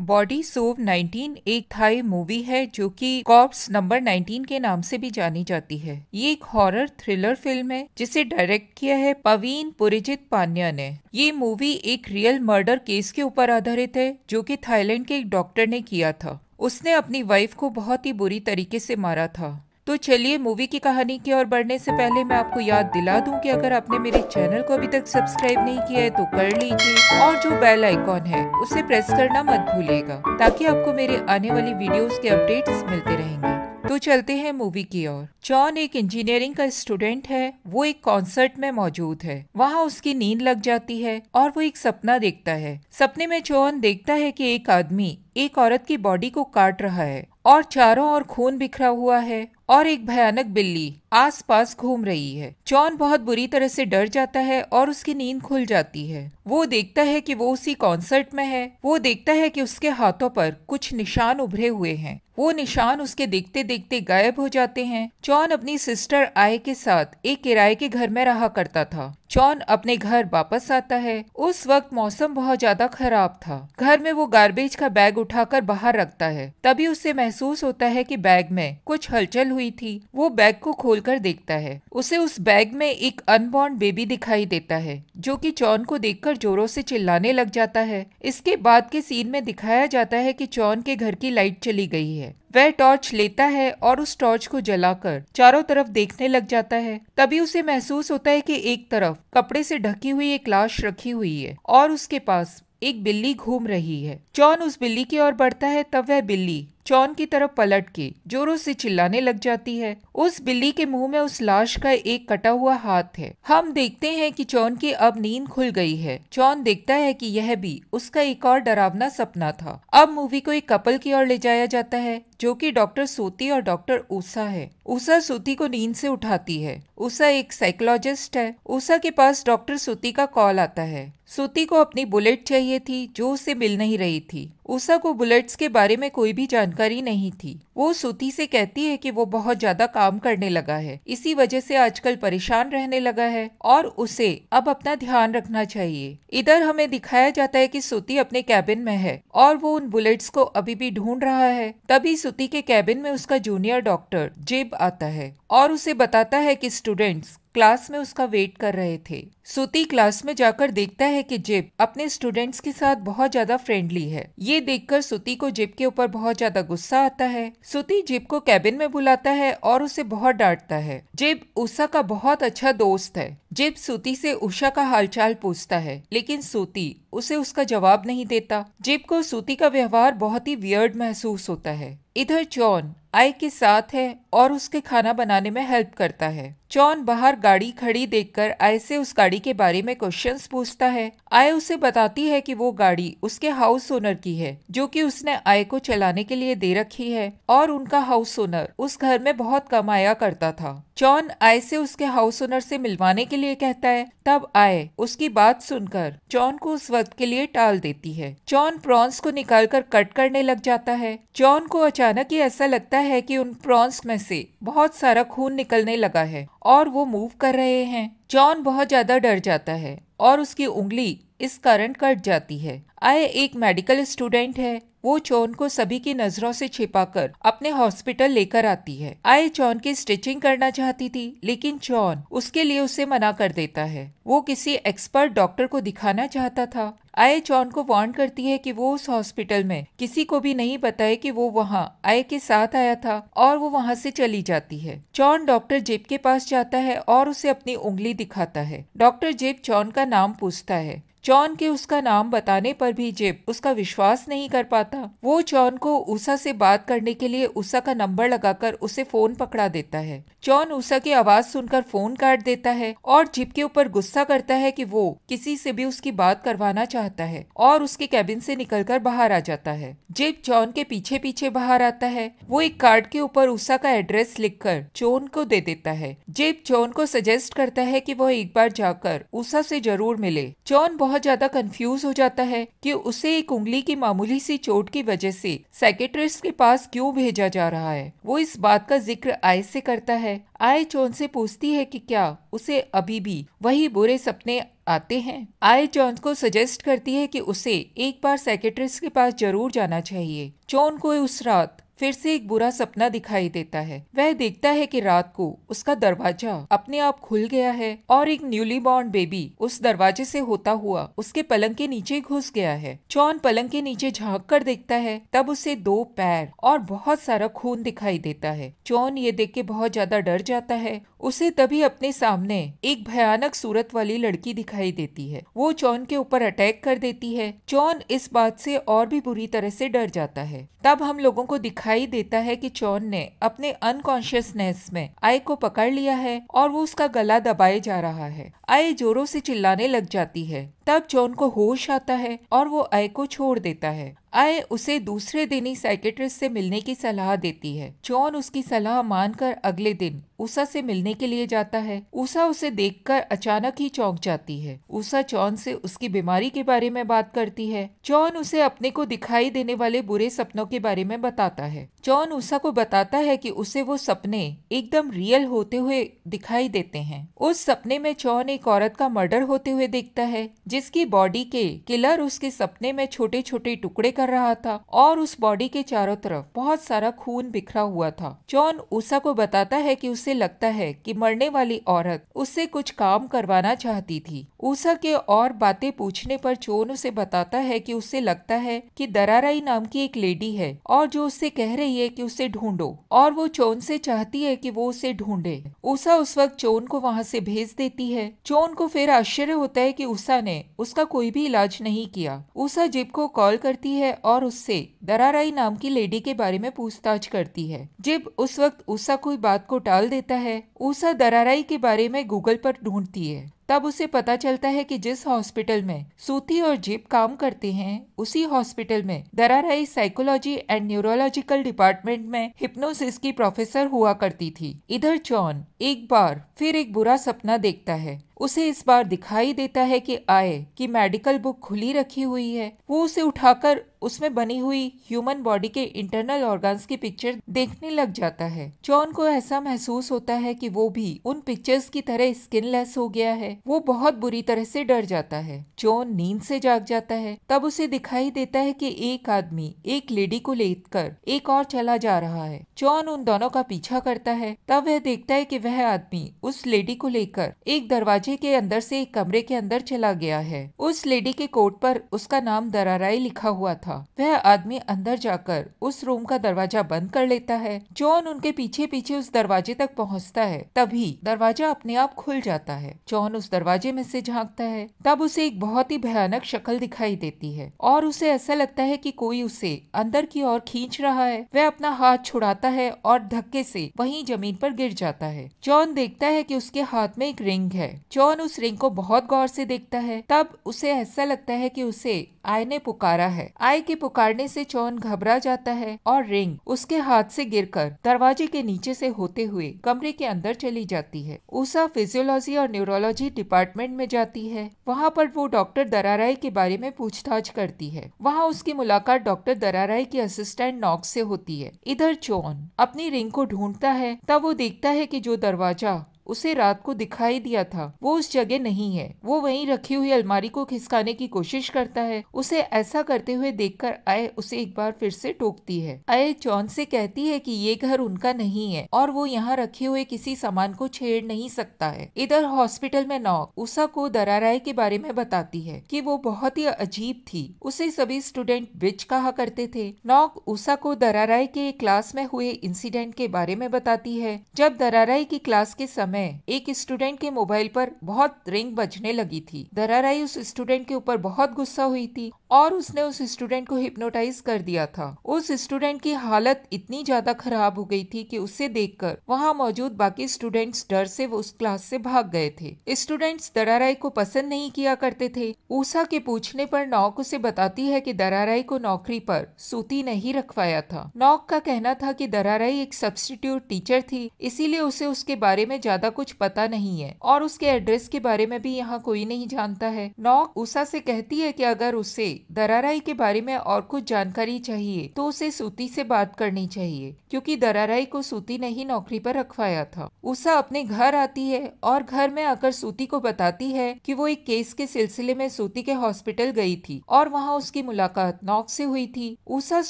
Body सोव 19 एक Thai movie है जो कि कॉप्स नंबर 19 के नाम से भी जानी जाती है ये एक हॉरर थ्रिलर फिल्म है जिसे डायरेक्ट किया है पवीन पुरिजित पान्या ने ये मूवी एक रियल मर्डर केस के ऊपर आधारित है जो कि थाईलैंड के एक डॉक्टर ने किया था उसने अपनी वाइफ को बहुत ही बुरी तरीके से मारा था तो चलिए मूवी की कहानी की ओर बढ़ने से पहले मैं आपको याद दिला दूं कि अगर आपने मेरे चैनल को अभी तक सब्सक्राइब नहीं किया है तो कर लीजिए और जो बेल आइकॉन है उसे प्रेस करना मत भूलेगा ताकि आपको मेरे आने वाली वीडियोस के अपडेट्स मिलते रहेंगे तो चलते हैं मूवी की ओर जॉन एक इंजीनियरिंग का स्टूडेंट है वो एक कॉन्सर्ट में मौजूद है वहाँ उसकी नींद लग जाती है और वो एक सपना देखता है सपने में जॉन देखता है कि एक आदमी एक औरत की बॉडी को काट रहा है और चारों ओर खून बिखरा हुआ है और एक भयानक बिल्ली आसपास घूम रही है जॉन बहुत बुरी तरह से डर जाता है और उसकी नींद खुल जाती है वो देखता है कि वो उसी कॉन्सर्ट में है वो देखता है कि उसके हाथों पर कुछ निशान उभरे हुए हैं वो निशान उसके देखते देखते गायब हो जाते हैं जॉन अपनी सिस्टर आय के साथ एक किराए के घर में रहा करता था जॉन अपने घर वापस आता है उस वक्त मौसम बहुत ज्यादा खराब था घर में वो गार्बेज का बैग उठाकर बाहर रखता है तभी उसे महसूस होता है कि बैग में कुछ हलचल हुई थी वो बैग को खोलकर देखता है उसे उस बैग में एक अनबॉर्न बेबी दिखाई देता है जो कि चौन को देखकर जोरों से चिल्लाने लग जाता है इसके बाद के सीन में दिखाया जाता है कि चौन के घर की लाइट चली गई है है वह टॉर्च लेता है और उस टॉर्च को जलाकर चारों तरफ देखने लग जाता है तभी उसे महसूस होता है कि एक तरफ कपड़े से ढकी हुई एक लाश रखी हुई है और उसके पास एक बिल्ली घूम रही है जॉन उस बिल्ली की ओर बढ़ता है तब वह बिल्ली चौन की तरफ पलट के जोरों से चिल्लाने लग जाती है उस बिल्ली के मुंह में उस लाश का एक कटा हुआ हाथ है हम देखते हैं कि चौन की अब नींद खुल गई है चौन देखता है कि यह भी उसका एक और डरावना सपना था अब मूवी को एक कपल की ओर ले जाया जाता है जो कि डॉक्टर सोती और डॉक्टर ऊषा है ऊषा सोती को नींद से उठाती है ऊषा एक साइकोलॉजिस्ट है ऊषा के पास डॉक्टर सोती का कॉल आता है सोती को अपनी बुलेट चाहिए थी जो उसे मिल नहीं रही थी उषा को बुलेट्स के बारे में कोई भी जानकारी नहीं थी वो सूती से कहती है कि वो बहुत ज्यादा काम करने लगा है इसी वजह से आजकल परेशान रहने लगा है और उसे अब अपना ध्यान रखना चाहिए इधर हमें दिखाया जाता है कि सूती अपने कैबिन में है और वो उन बुलेट्स को अभी भी ढूंढ रहा है तभी सूती के कैबिन में उसका जूनियर डॉक्टर जेब आता है और उसे बताता है कि स्टूडेंट्स क्लास में उसका वेट कर रहे थे सूती क्लास में जाकर देखता है कि जिप अपने स्टूडेंट्स के साथ बहुत ज्यादा फ्रेंडली है ये देखकर सूती को जिप के ऊपर बहुत ज्यादा गुस्सा आता है सूती जिप को कैबिन में बुलाता है और उसे बहुत डांटता है जिप उषा का बहुत अच्छा दोस्त है जिप सूती से उषा का हालचाल पूछता है लेकिन सूती उसे उसका जवाब नहीं देता जिप को सूती का व्यवहार बहुत ही वियर्ड महसूस होता है इधर चौन आय के साथ है और उसके खाना बनाने में हेल्प करता है चौन बाहर गाड़ी खड़ी देखकर आय से उस गाड़ी गाड़ी के बारे में क्वेश्चन पूछता है आय उसे बताती है कि वो गाड़ी उसके हाउस ओनर की है जो कि उसने आय को चलाने के लिए दे रखी है और उनका हाउस ओनर उस घर में बहुत कम आया करता था जॉन आय से उसके हाउस ओनर से मिलवाने के लिए कहता है तब आय उसकी बात सुनकर जॉन को उस वक्त के लिए टाल देती है जॉन प्रॉन्स को निकाल कर कट करने लग जाता है जॉन को अचानक ही ऐसा लगता है कि उन प्रॉन्स में से बहुत सारा खून निकलने लगा है और वो मूव कर रहे हैं जॉन बहुत ज़्यादा डर जाता है और उसकी उंगली इस कारण कट जाती है आय एक मेडिकल स्टूडेंट है वो चौन को सभी की नजरों से छिपाकर अपने हॉस्पिटल लेकर आती है आय चौन की स्टिचिंग करना चाहती थी लेकिन चौन उसके लिए उसे मना कर देता है वो किसी एक्सपर्ट डॉक्टर को दिखाना चाहता था आय चौन को वार्न करती है कि वो उस हॉस्पिटल में किसी को भी नहीं बताए कि वो वहाँ आय के साथ आया था और वो वहाँ से चली जाती है चौन डॉक्टर जेब के पास जाता है और उसे अपनी उंगली दिखाता है डॉक्टर जेब चौन का नाम पूछता है जॉन के उसका नाम बताने पर भी जेब उसका विश्वास नहीं कर पाता वो जॉन को उषा से बात करने के लिए उषा का नंबर लगाकर उसे फोन पकड़ा देता है जॉन उषा की आवाज सुनकर फोन काट देता है और जिप के ऊपर गुस्सा करता है कि वो किसी से भी उसकी बात करवाना चाहता है और उसके कैबिन से निकलकर बाहर आ जाता है जिप जॉन के पीछे पीछे बाहर आता है वो एक कार्ड के ऊपर उषा का एड्रेस लिखकर जॉन को दे देता है जिप जॉन को सजेस्ट करता है कि वो एक बार जाकर उषा से जरूर मिले जॉन बहुत बहुत ज्यादा कंफ्यूज हो जाता है कि उसे एक उंगली की मामूली सी चोट की वजह से सेक्रेटरिस्ट के पास क्यों भेजा जा रहा है वो इस बात का जिक्र आय से करता है आय जॉन से पूछती है कि क्या उसे अभी भी वही बुरे सपने आते हैं आय जॉन को सजेस्ट करती है कि उसे एक बार सेक्रेटरिस्ट के पास जरूर जाना चाहिए जॉन को उस रात फिर से एक बुरा सपना दिखाई देता है वह देखता है कि रात को उसका दरवाजा अपने आप खुल गया है और एक न्यूली बॉर्न बेबी उस दरवाजे से होता हुआ उसके पलंग के नीचे घुस गया है जॉन पलंग के नीचे झांक कर देखता है तब उसे दो पैर और बहुत सारा खून दिखाई देता है जॉन ये देख के बहुत ज्यादा डर जाता है उसे तभी अपने सामने एक भयानक सूरत वाली लड़की दिखाई देती है वो जॉन के ऊपर अटैक कर देती है जॉन इस बात से और भी बुरी तरह से डर जाता है तब हम लोगों को दिखा दिखाई देता है कि चौन ने अपने अनकॉन्शियसनेस में आय को पकड़ लिया है और वो उसका गला दबाए जा रहा है आय जोरों से चिल्लाने लग जाती है तब जॉन को होश आता है और वो आय को छोड़ देता है आय उसे दूसरे दिन ही साइकेट्रिस्ट से मिलने की सलाह देती है जॉन उसकी सलाह मानकर अगले दिन उषा से मिलने के लिए जाता है उषा उसे देखकर अचानक ही चौंक जाती है उषा जॉन से उसकी बीमारी के बारे में बात करती है जॉन उसे अपने को दिखाई देने वाले बुरे सपनों के बारे में बताता है जॉन उषा को बताता है कि उसे वो सपने एकदम रियल होते हुए दिखाई देते हैं उस सपने में जॉन एक औरत का मर्डर होते हुए देखता है जिसकी बॉडी के किलर उसके सपने में छोटे छोटे टुकड़े कर रहा था और उस बॉडी के चारों तरफ बहुत सारा खून बिखरा हुआ था जॉन उषा को बताता है कि उसे लगता है कि मरने वाली औरत उससे कुछ काम करवाना चाहती थी उषा के और बातें पूछने पर चोन उसे बताता है कि उसे लगता है कि दराराई नाम की एक लेडी है और जो उससे कह रही है कि उसे ढूंढो और वो चोन से चाहती है कि वो उसे ढूंढे उषा उस वक्त चोन को वहाँ से भेज देती है चोन को फिर आश्चर्य होता है कि उषा ने उसका कोई भी इलाज नहीं किया उषा जिप को कॉल करती है और उससे दराराई नाम की लेडी के बारे में पूछताछ करती है जिब उस वक्त ऊषा कोई बात को टाल देता है ऊषा दराराई के बारे में गूगल पर ढूंढती है तब उसे पता चलता है कि जिस हॉस्पिटल में सूती और जीप काम करते हैं उसी हॉस्पिटल में दराराई साइकोलॉजी एंड न्यूरोलॉजिकल डिपार्टमेंट में हिप्नोसिस की प्रोफेसर हुआ करती थी इधर जॉन एक बार फिर एक बुरा सपना देखता है उसे इस बार दिखाई देता है कि आए की मेडिकल बुक खुली रखी हुई है वो उसे उठाकर उसमें बनी हुई ह्यूमन बॉडी के इंटरनल ऑर्गन्स की पिक्चर देखने लग जाता है जॉन को ऐसा महसूस होता है कि वो भी उन पिक्चर्स की तरह स्किनलेस हो गया है वो बहुत बुरी तरह से डर जाता है जॉन नींद से जाग जाता है तब उसे दिखाई देता है कि एक आदमी एक लेडी को लेकर एक और चला जा रहा है जॉन उन दोनों का पीछा करता है तब वह देखता है कि वह आदमी उस लेडी को लेकर एक दरवाजे के अंदर से एक कमरे के अंदर चला गया है उस लेडी के कोट पर उसका नाम दराराई लिखा हुआ था था वह आदमी अंदर जाकर उस रूम का दरवाजा बंद कर लेता है जॉन उनके पीछे पीछे उस दरवाजे तक पहुंचता है तभी दरवाजा अपने आप खुल जाता है जॉन उस दरवाजे में से झांकता है तब उसे एक बहुत ही भयानक शक्ल दिखाई देती है और उसे ऐसा लगता है कि कोई उसे अंदर की ओर खींच रहा है वह अपना हाथ छुड़ाता है और धक्के से वही जमीन पर गिर जाता है जॉन देखता है कि उसके हाथ में एक रिंग है जॉन उस रिंग को बहुत गौर से देखता है तब उसे ऐसा लगता है कि उसे आय ने पुकारा है आय के पुकारने से चौन घबरा जाता है और रिंग उसके हाथ से गिरकर दरवाजे के नीचे से होते हुए कमरे के अंदर चली जाती है उषा फिजियोलॉजी और न्यूरोलॉजी डिपार्टमेंट में जाती है वहाँ पर वो डॉक्टर दराराई के बारे में पूछताछ करती है वहाँ उसकी मुलाकात डॉक्टर दराराई की असिस्टेंट नॉक से होती है इधर चौन अपनी रिंग को ढूंढता है तब वो देखता है की जो दरवाजा उसे रात को दिखाई दिया था वो उस जगह नहीं है वो वहीं रखी हुई अलमारी को खिसकाने की कोशिश करता है उसे ऐसा करते हुए देखकर आय उसे एक बार फिर से टोकती है आय जॉन से कहती है कि ये घर उनका नहीं है और वो यहाँ रखे हुए किसी सामान को छेड़ नहीं सकता है इधर हॉस्पिटल में नौक उषा को दराराय के बारे में बताती है कि वो बहुत ही अजीब थी उसे सभी स्टूडेंट बिच कहा करते थे नौक उषा को दराराय के क्लास में हुए इंसिडेंट के बारे में बताती है जब दराराय की क्लास के समय समय एक स्टूडेंट के मोबाइल पर बहुत रिंग बजने लगी थी दराराई उस स्टूडेंट के ऊपर बहुत गुस्सा हुई थी और उसने उस स्टूडेंट को हिप्नोटाइज कर दिया था उस स्टूडेंट की हालत इतनी ज्यादा खराब हो गई थी कि उसे देखकर वहाँ मौजूद बाकी स्टूडेंट्स डर से वो उस क्लास से भाग गए थे स्टूडेंट्स दराराई को पसंद नहीं किया करते थे ऊषा के पूछने पर नौक उसे बताती है कि दराराई को नौकरी पर सूती नहीं रखवाया था नौक का कहना था कि दराराई एक सब्सटीट्यूट टीचर थी इसीलिए उसे उसके बारे में ज्यादा ज्यादा कुछ पता नहीं है और उसके एड्रेस के बारे में भी यहाँ कोई नहीं जानता है नॉक उषा से कहती है की अगर उसे दराराई के बारे में और कुछ जानकारी चाहिए तो उसे सूती से बात करनी चाहिए क्योंकि दराराई को सूती ने ही नौकरी पर रखवाया था उषा अपने घर आती है और घर में आकर सूती को बताती है कि वो एक केस के सिलसिले में सूती के हॉस्पिटल गई थी और वहाँ उसकी मुलाकात नौक से हुई थी उषा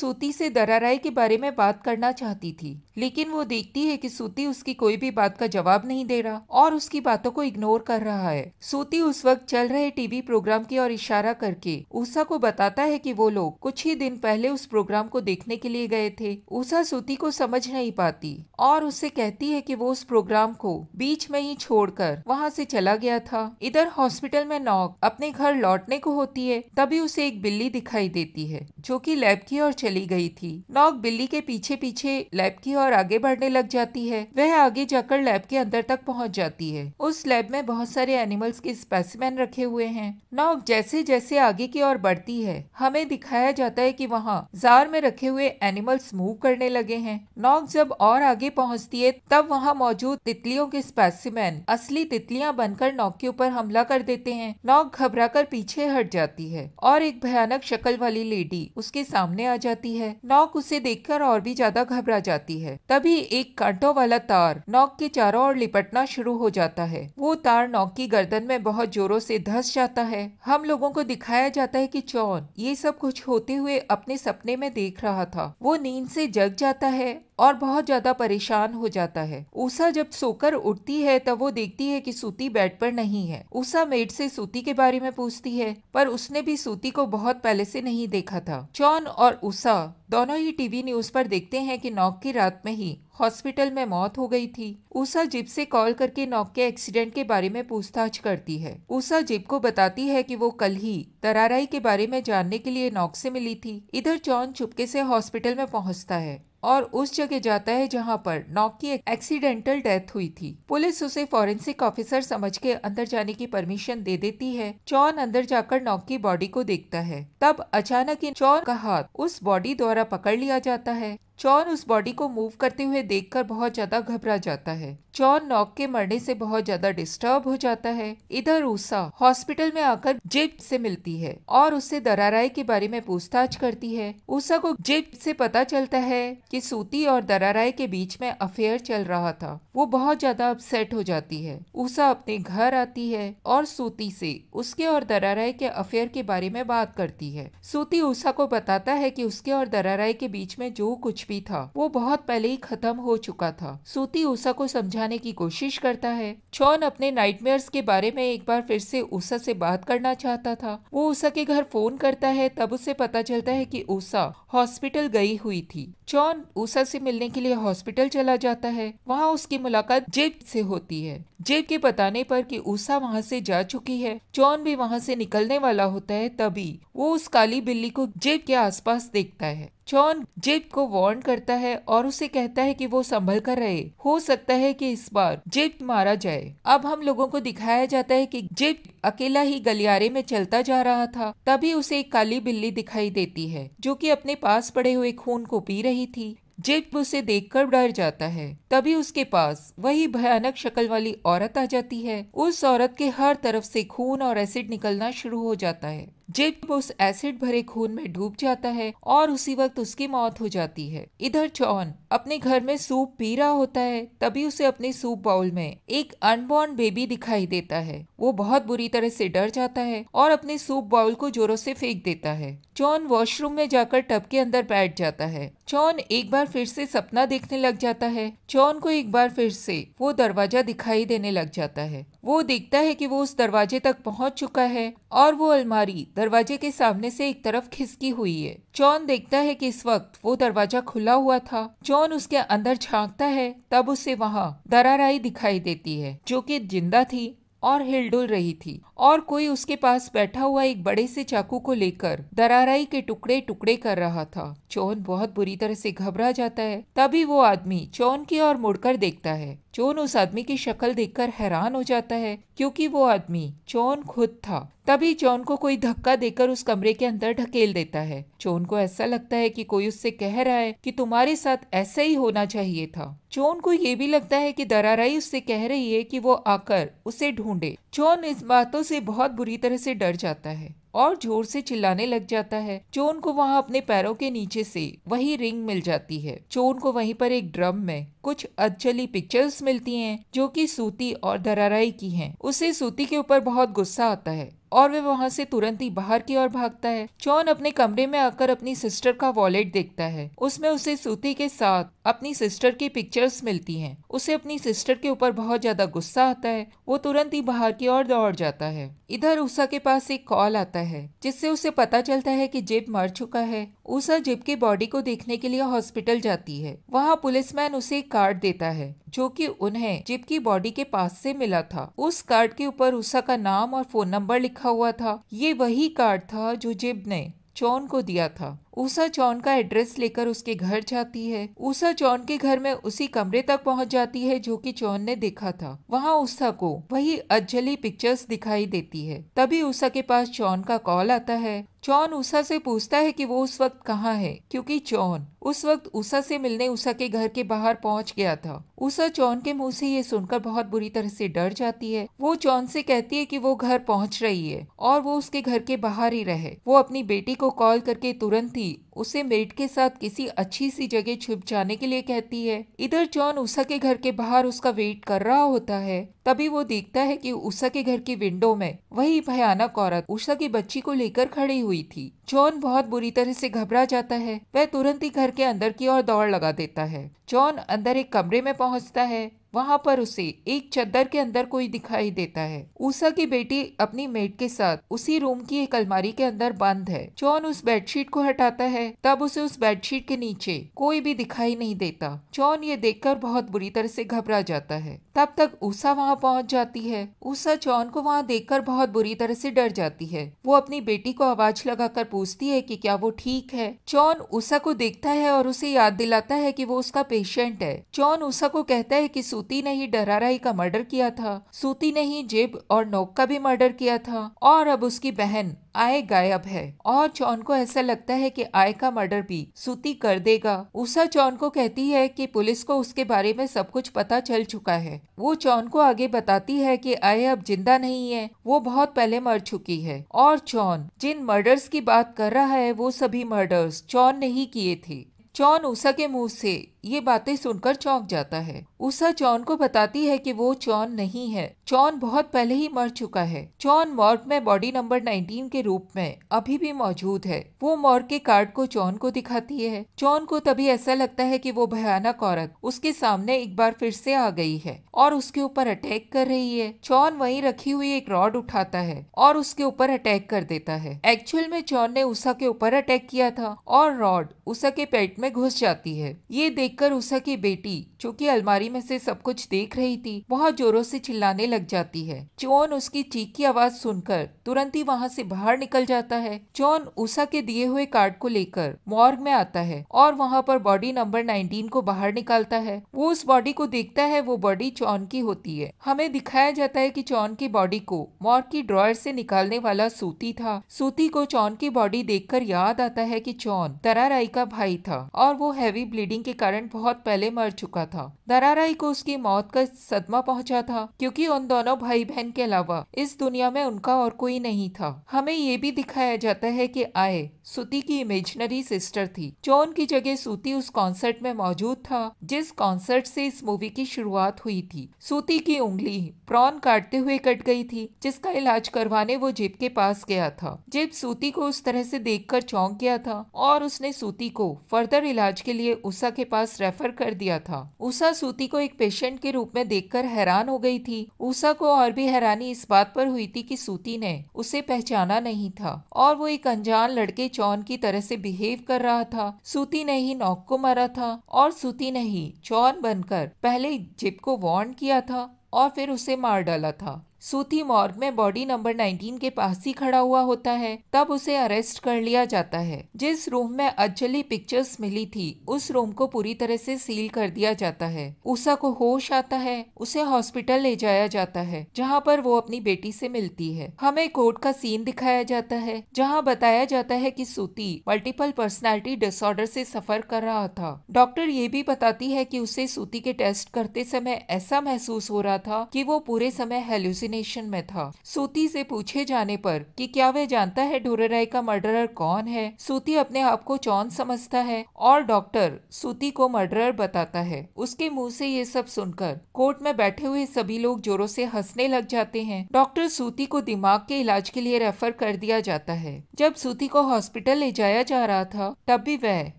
सूती से दराराई के बारे में बात करना चाहती थी लेकिन वो देखती है कि सूती उसकी कोई भी बात का जवाब नहीं दे रहा और उसकी बातों को इग्नोर कर रहा है सूती उस वक्त चल रहे टीवी प्रोग्राम की ओर इशारा करके ऊषा को बताता है कि वो लोग कुछ ही दिन पहले उस प्रोग्राम को देखने के लिए गए थे ऊषा सूती को समझ नहीं पाती और उससे कहती है कि वो उस प्रोग्राम को बीच में ही छोड़कर वहां से चला गया था इधर हॉस्पिटल में नौक अपने घर लौटने को होती है तभी उसे एक बिल्ली दिखाई देती है जो की लैब की ओर चली गई थी नौक बिल्ली के पीछे पीछे लैब की ओर और आगे बढ़ने लग जाती है वह आगे जाकर लैब के अंदर तक पहुंच जाती है उस लैब में बहुत सारे एनिमल्स के स्पेसिमेन रखे हुए हैं नॉक जैसे जैसे आगे की ओर बढ़ती है हमें दिखाया जाता है कि वहाँ जार में रखे हुए एनिमल्स मूव करने लगे हैं नॉक जब और आगे पहुँचती है तब वहाँ मौजूद तितलियों के स्पेसिमेन असली तितलियाँ बनकर नॉक के ऊपर हमला कर देते हैं नॉक घबरा पीछे हट जाती है और एक भयानक शक्ल वाली लेडी उसके सामने आ जाती है नॉक उसे देखकर और भी ज्यादा घबरा जाती है है तभी एक कांटों वाला तार नौक के चारों ओर लिपटना शुरू हो जाता है वो तार नौक की गर्दन में बहुत जोरों से धस जाता है हम लोगों को दिखाया जाता है कि चौन ये सब कुछ होते हुए अपने सपने में देख रहा था वो नींद से जग जाता है और बहुत ज्यादा परेशान हो जाता है ऊषा जब सोकर उठती है तब वो देखती है कि सूती बेड पर नहीं है ऊषा मेड से सूती के बारे में पूछती है पर उसने भी सूती को बहुत पहले से नहीं देखा था चौन और ऊषा दोनों ही टीवी न्यूज पर देखते हैं कि नौक की रात में ही हॉस्पिटल में मौत हो गई थी उषा जिप से कॉल करके नौक के एक्सीडेंट के बारे में पूछताछ करती है उषा जिप को बताती है कि वो कल ही तराराई के बारे में जानने के लिए नौक से मिली थी इधर चौन चुपके से हॉस्पिटल में पहुंचता है और उस जगह जाता है जहां पर नॉक की एक्सीडेंटल डेथ हुई थी पुलिस उसे फॉरेंसिक ऑफिसर समझ के अंदर जाने की परमिशन दे देती है चौन अंदर जाकर नॉक की बॉडी को देखता है तब अचानक ही चौन का हाथ उस बॉडी द्वारा पकड़ लिया जाता है चौन उस बॉडी को मूव करते हुए देखकर बहुत ज्यादा घबरा जाता है चौन नॉक के मरने से बहुत ज्यादा डिस्टर्ब हो जाता है इधर ऊषा हॉस्पिटल में आकर जिप से मिलती है और उससे दरारा के बारे में पूछताछ करती है ऊषा को जिप से पता चलता है कि सूती और दराराई के बीच में अफेयर चल रहा था वो बहुत ज्यादा अपसेट हो जाती है ऊषा अपने घर आती है और सूती से उसके और दरारा के अफेयर के बारे में बात करती है सूती ऊषा को बताता है की उसके और दराराई के बीच में जो कुछ कुछ भी था वो बहुत पहले ही खत्म हो चुका था सूती उषा को समझाने की कोशिश करता है चौन अपने नाइटमेयर्स के बारे में एक बार फिर से उषा से बात करना चाहता था वो उषा के घर फोन करता है तब उसे पता चलता है कि उषा हॉस्पिटल गई हुई थी चौन उषा से मिलने के लिए हॉस्पिटल चला जाता है वहाँ उसकी मुलाकात जेब से होती है जेब के बताने पर कि उषा वहाँ से जा चुकी है चौन भी वहाँ से निकलने वाला होता है तभी वो उस काली बिल्ली को जेब के आसपास देखता है जॉन जेब को वार्न करता है और उसे कहता है कि वो संभल कर रहे हो सकता है कि इस बार जेब मारा जाए अब हम लोगों को दिखाया जाता है कि जेब अकेला ही गलियारे में चलता जा रहा था तभी उसे एक काली बिल्ली दिखाई देती है जो कि अपने पास पड़े हुए खून को पी रही थी जेब उसे देखकर डर जाता है तभी उसके पास वही भयानक शक्ल वाली औरत आ जाती है उस औरत के हर तरफ से खून और एसिड निकलना शुरू हो जाता है जेब उस एसिड भरे खून में डूब जाता है और उसी वक्त उसकी मौत हो जाती है इधर चौन अपने घर में सूप पी रहा होता है तभी उसे अपने सूप बाउल में एक अनबॉर्न बेबी दिखाई देता है वो बहुत बुरी तरह से डर जाता है और अपने सूप बाउल को जोरों से फेंक देता है चौन वॉशरूम में जाकर टब के अंदर बैठ जाता है चौन एक बार फिर से सपना देखने लग जाता है चौन को एक बार फिर से वो दरवाजा दिखाई देने लग जाता है वो देखता है कि वो उस दरवाजे तक पहुंच चुका है और वो अलमारी दरवाजे के सामने से एक तरफ खिसकी हुई है जॉन देखता है कि इस वक्त वो दरवाजा खुला हुआ था जॉन उसके अंदर झांकता है तब उसे वहाँ दराराई दिखाई देती है जो कि जिंदा थी और हिलडुल रही थी और कोई उसके पास बैठा हुआ एक बड़े से चाकू को लेकर दराराई के टुकड़े टुकड़े कर रहा था चोन बहुत बुरी तरह से घबरा जाता है तभी वो आदमी चोन की ओर मुड़कर देखता है चोन उस आदमी की शक्ल देखकर हैरान हो जाता है क्योंकि वो आदमी चोन खुद था तभी चोन को कोई धक्का देकर उस कमरे के अंदर ढकेल देता है चोन को ऐसा लगता है कि कोई उससे कह रहा है कि तुम्हारे साथ ऐसा ही होना चाहिए था चोन को ये भी लगता है कि दराराई उससे कह रही है कि वो आकर उसे ढूंढे चोन इस बातों से बहुत बुरी तरह से डर जाता है और जोर से चिल्लाने लग जाता है चोन को वहाँ अपने पैरों के नीचे से वही रिंग मिल जाती है चोन को वहीं पर एक ड्रम में कुछ अचली पिक्चर्स मिलती हैं जो कि सूती और दराराई की हैं। उसे सूती के ऊपर बहुत गुस्सा आता है और वह वहाँ से तुरंत ही बाहर की ओर भागता है जॉन अपने कमरे में आकर अपनी सिस्टर का वॉलेट देखता है उसमें उसे सूती के साथ अपनी सिस्टर की पिक्चर्स मिलती हैं। उसे अपनी सिस्टर के ऊपर बहुत ज्यादा गुस्सा आता है वो तुरंत ही बाहर की ओर दौड़ जाता है इधर उषा के पास एक कॉल आता है जिससे उसे पता चलता है कि जेब मर चुका है उस जिप के बॉडी को देखने के लिए हॉस्पिटल जाती है वहाँ पुलिसमैन उसे एक कार्ड देता है जो कि उन्हें जिप की बॉडी के पास से मिला था उस कार्ड के ऊपर उषा का नाम और फोन नंबर लिखा हुआ था ये वही कार्ड था जो जिब ने चोन को दिया था ऊषा चौन का एड्रेस लेकर उसके घर जाती है ऊषा चौन के घर में उसी कमरे तक पहुंच जाती है जो कि चौन ने देखा था वहां ऊषा को वही अजली पिक्चर्स दिखाई देती है तभी ऊषा के पास चौन का कॉल आता है चौन उषा से पूछता है कि वो उस वक्त कहाँ है क्योंकि चौन उस वक्त उषा से मिलने उषा के घर के बाहर पहुंच गया था उषा चौन के मुंह से ये सुनकर बहुत बुरी तरह से डर जाती है वो चौन से कहती है कि वो घर पहुंच रही है और वो उसके घर के बाहर ही रहे वो अपनी बेटी को कॉल करके तुरंत ही उसे मेट के साथ किसी अच्छी सी जगह छुप जाने के लिए कहती है इधर जॉन उषा के घर के बाहर उसका वेट कर रहा होता है तभी वो देखता है कि उषा के घर की विंडो में वही भयानक औरत उषा की बच्ची को लेकर खड़ी हुई थी जॉन बहुत बुरी तरह से घबरा जाता है वह तुरंत ही घर के अंदर की ओर दौड़ लगा देता है जॉन अंदर एक कमरे में पहुंचता है वहाँ पर उसे एक चद्दर के अंदर कोई दिखाई देता है ऊषा की बेटी अपनी मेड के साथ उसी रूम की एक अलमारी के अंदर बंद है जॉन उस बेडशीट को हटाता है तब उसे उस बेडशीट के नीचे कोई भी दिखाई नहीं देता जॉन ये देखकर बहुत बुरी तरह से घबरा जाता है तब तक ऊषा वहाँ पहुँच जाती है ऊषा जॉन को वहाँ देख बहुत बुरी तरह से डर जाती है वो अपनी बेटी को आवाज लगाकर पूछती है की क्या वो ठीक है जॉन ऊषा को देखता है और उसे याद दिलाता है की वो उसका पेशेंट है जॉन ऊषा को कहता है कि सूती ने ही डराराई का मर्डर किया था सूती ने ही जेब और नोक का भी मर्डर किया था और अब उसकी बहन आय गायब है और चौन को ऐसा लगता है कि आय का मर्डर भी सूती कर देगा उषा चौन को कहती है कि पुलिस को उसके बारे में सब कुछ पता चल चुका है वो चौन को आगे बताती है कि आय अब जिंदा नहीं है वो बहुत पहले मर चुकी है और चौन जिन मर्डर्स की बात कर रहा है वो सभी मर्डर्स चौन ने ही किए थे चौन उषा के मुंह से ये बातें सुनकर चौंक जाता है उषा चौन को बताती है कि वो चौन नहीं है चौन बहुत पहले ही मर चुका है चौन मॉर्ग में बॉडी नंबर 19 के रूप में अभी भी मौजूद है वो मॉर्ग के कार्ड को चौन को दिखाती है चौन को तभी ऐसा लगता है कि वो भयानक औरत उसके सामने एक बार फिर से आ गई है और उसके ऊपर अटैक कर रही है चौन वही रखी हुई एक रॉड उठाता है और उसके ऊपर अटैक कर देता है एक्चुअल में चौन ने उषा के ऊपर अटैक किया था और रॉड उषा के पेट में घुस जाती है ये देख देखकर उषा की बेटी जो कि अलमारी में से सब कुछ देख रही थी बहुत जोरों से चिल्लाने लग जाती है जॉन उसकी चीख की आवाज सुनकर तुरंत ही वहाँ से बाहर निकल जाता है जॉन उषा के दिए हुए कार्ड को लेकर मॉर्ग में आता है और वहाँ पर बॉडी नंबर नाइनटीन को बाहर निकालता है वो उस बॉडी को देखता है वो बॉडी चौन की होती है हमें दिखाया जाता है की चौन की बॉडी को मॉर्ग की ड्रॉयर से निकालने वाला सूती था सूती को चौन की बॉडी देखकर याद आता है की चौन तरा का भाई था और वो हैवी ब्लीडिंग के कारण फ्रेंड बहुत पहले मर चुका था दराराई को उसकी मौत का सदमा पहुंचा था क्योंकि उन दोनों भाई बहन के अलावा इस दुनिया में उनका और कोई नहीं था हमें ये भी दिखाया जाता है कि आए सुती की इमेजनरी सिस्टर थी जॉन की जगह सूती उस कॉन्सर्ट में मौजूद था जिस कॉन्सर्ट से इस मूवी की शुरुआत हुई थी सूती की उंगली प्रॉन काटते हुए कट गई थी जिसका इलाज करवाने वो जिप के पास गया था जिप सूती को उस तरह से देखकर चौंक गया था और उसने सूती को फर्दर इलाज के लिए उषा के पास रेफर कर दिया था उषा सूती को एक पेशेंट के रूप में देखकर हैरान हो गई थी उषा को और भी हैरानी इस बात पर हुई थी कि सूती ने उसे पहचाना नहीं था और वो एक अनजान लड़के चौन की तरह से बिहेव कर रहा था सूती ने ही नौक को मारा था और सूती ने ही चौन बनकर पहले जिप को वार्न किया था और फिर उसे मार डाला था सूती मॉर्ग में बॉडी नंबर 19 के पास ही खड़ा हुआ होता है तब उसे अरेस्ट कर लिया जाता है जिस रूम में अजली पिक्चर्स मिली थी उस रूम को पूरी तरह से सील कर दिया जाता है उषा को होश आता है उसे हॉस्पिटल ले जाया जाता है जहाँ पर वो अपनी बेटी से मिलती है हमें कोर्ट का सीन दिखाया जाता है जहाँ बताया जाता है की सूती मल्टीपल पर्सनैलिटी डिसऑर्डर से सफर कर रहा था डॉक्टर ये भी बताती है की उसे सूती के टेस्ट करते समय ऐसा महसूस हो रहा था की वो पूरे समय हेल्यूसिन एग्जामिनेशन में था सूती से पूछे जाने पर कि क्या वह जानता है डोरेराय का मर्डरर कौन है सूती अपने आप को चौन समझता है और डॉक्टर सूती को मर्डरर बताता है उसके मुंह से ये सब सुनकर कोर्ट में बैठे हुए सभी लोग जोरों से हंसने लग जाते हैं डॉक्टर सूती को दिमाग के इलाज के लिए रेफर कर दिया जाता है जब सूती को हॉस्पिटल ले जाया जा रहा था तब भी वह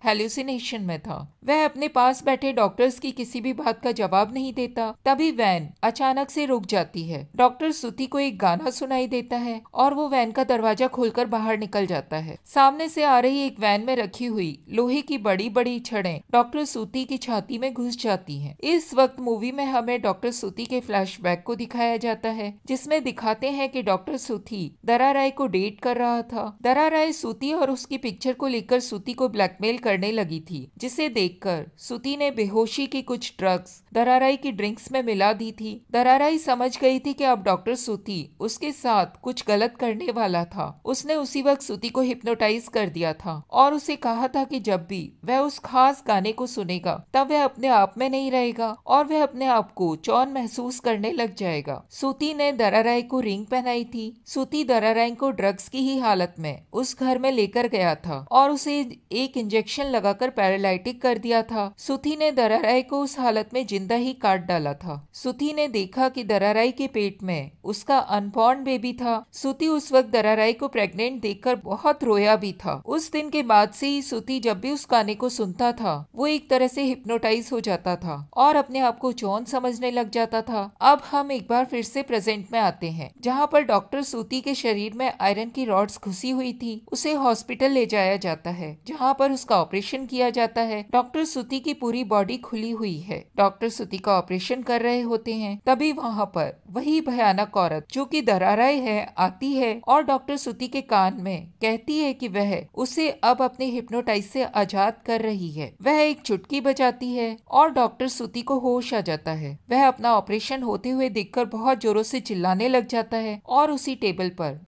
हेल्यूसिनेशन में था वह अपने पास बैठे डॉक्टर्स की किसी भी बात का जवाब नहीं देता तभी वैन अचानक से रुक जाती है डॉक्टर जाकर सुती को एक गाना सुनाई देता है और वो वैन का दरवाजा खोलकर बाहर निकल जाता है सामने से आ रही एक वैन में रखी हुई लोहे की बड़ी बड़ी छड़े डॉक्टर सूती की छाती में घुस जाती है इस वक्त मूवी में हमें डॉक्टर सूती के फ्लैश को दिखाया जाता है जिसमे दिखाते हैं की डॉक्टर सूती दरा राय को डेट कर रहा था दरा राय सूती और उसकी पिक्चर को लेकर सूती को ब्लैकमेल करने लगी थी जिसे देखकर सूती ने बेहोशी की कुछ ड्रग्स दराराई की ड्रिंक्स में मिला दी थी दराराई समझ गई थी कि अब डॉक्टर सूती उसके साथ कुछ गलत करने वाला था उसने उसी वक्त सूती को हिप्नोटाइज कर दिया था और उसे कहा था कि जब भी वह उस खास गाने को सुनेगा तब वह अपने आप में नहीं रहेगा और वह अपने आप को चौन महसूस करने लग जाएगा सूती ने दरा राय को रिंग पहनाई थी सूती राय को ड्रग्स की ही हालत में उस घर में लेकर गया था और उसे एक इंजेक्शन लगाकर पैरालाइटिक कर दिया था सुथी ने दरा राय को उस हालत में जिंदा ही काट डाला था सुथी ने देखा कि दराराई के पेट में में उसका अनबॉर्न बेबी था सुती उस वक्त दराराई को प्रेग्नेंट देखकर बहुत रोया भी था उस दिन के बाद से ही सुती जब भी उस गाने को सुनता था वो एक तरह से हिप्नोटाइज हो जाता था और अपने आप को जॉन समझने लग जाता था अब हम एक बार फिर से प्रेजेंट में आते हैं जहाँ पर डॉक्टर सूती के शरीर में आयरन की रॉड्स घुसी हुई थी उसे हॉस्पिटल ले जाया जाता है जहाँ पर उसका ऑपरेशन किया जाता है डॉक्टर सूती की पूरी बॉडी खुली हुई है डॉक्टर सूती का ऑपरेशन कर रहे होते हैं तभी वहाँ पर वही भया भयानक औरत जो की दराराए है आती है और डॉक्टर सुती के कान में कहती है कि वह उसे अब अपने हिप्नोटाइज से आजाद कर रही है वह एक चुटकी बजाती है और डॉक्टर सुती को होश आ जाता है वह अपना ऑपरेशन होते हुए देखकर बहुत जोरों से चिल्लाने लग जाता है और उसी टेबल पर